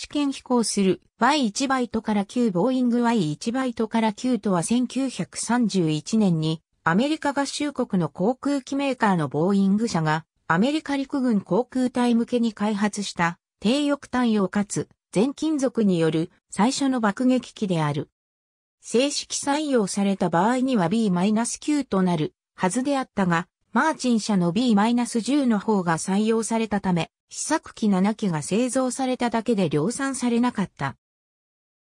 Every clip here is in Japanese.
試験飛行する Y1 バイトから9ボーイング Y1 バイトから9とは1931年にアメリカ合衆国の航空機メーカーのボーイング社がアメリカ陸軍航空隊向けに開発した低翼単応かつ全金属による最初の爆撃機である。正式採用された場合には B-9 となるはずであったが、マーチン社の B-10 の方が採用されたため、試作機7機が製造されただけで量産されなかった。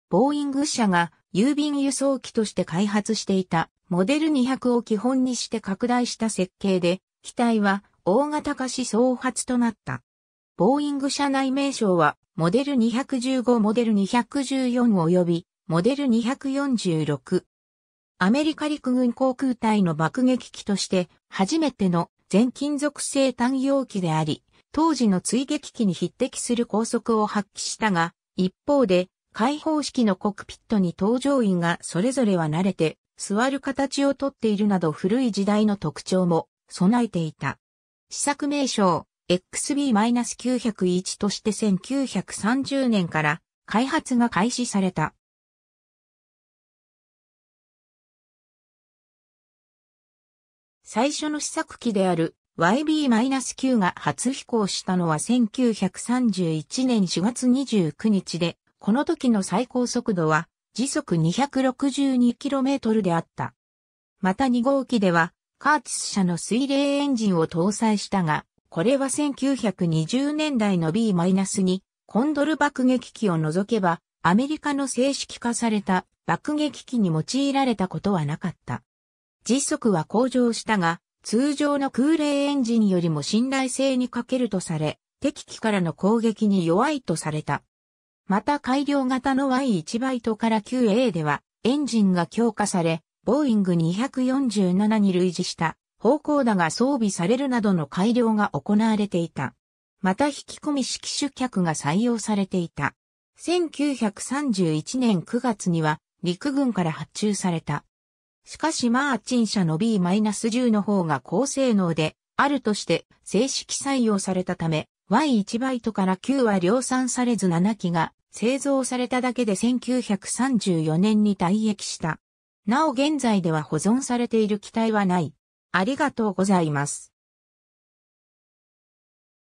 ボーイング社が郵便輸送機として開発していたモデル200を基本にして拡大した設計で、機体は大型化し創発となった。ボーイング社内名称はモデル215モデル214及びモデル246。アメリカ陸軍航空隊の爆撃機として初めての全金属製単容機であり、当時の追撃機に匹敵する高速を発揮したが、一方で、開放式のコックピットに搭乗員がそれぞれは慣れて、座る形をとっているなど古い時代の特徴も備えていた。試作名称 XB-901 として1930年から開発が開始された。最初の試作機である YB-9 が初飛行したのは1931年4月29日で、この時の最高速度は時速 262km であった。また2号機では、カーティス社の水冷エンジンを搭載したが、これは1920年代の B-2 コンドル爆撃機を除けば、アメリカの正式化された爆撃機に用いられたことはなかった。時速は向上したが、通常の空冷エンジンよりも信頼性に欠けるとされ、敵機からの攻撃に弱いとされた。また改良型の Y1 バイトから 9A では、エンジンが強化され、ボーイング247に類似した方向だが装備されるなどの改良が行われていた。また引き込み式主客が採用されていた。1931年9月には陸軍から発注されたしかしマーチン社の B-10 の方が高性能で、あるとして正式採用されたため、Y1 バイトから9は量産されず7機が製造されただけで1934年に退役した。なお現在では保存されている機体はない。ありがとうございます。